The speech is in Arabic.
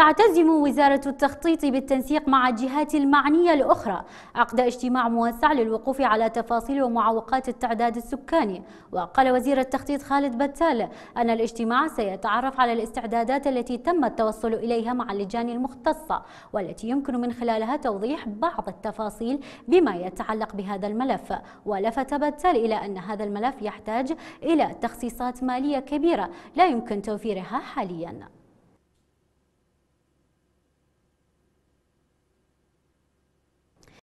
تعتزم وزارة التخطيط بالتنسيق مع الجهات المعنية الأخرى عقد اجتماع موسع للوقوف على تفاصيل ومعوقات التعداد السكاني وقال وزير التخطيط خالد بتال أن الاجتماع سيتعرف على الاستعدادات التي تم التوصل إليها مع اللجان المختصة والتي يمكن من خلالها توضيح بعض التفاصيل بما يتعلق بهذا الملف ولفت بتال إلى أن هذا الملف يحتاج إلى تخصيصات مالية كبيرة لا يمكن توفيرها حالياً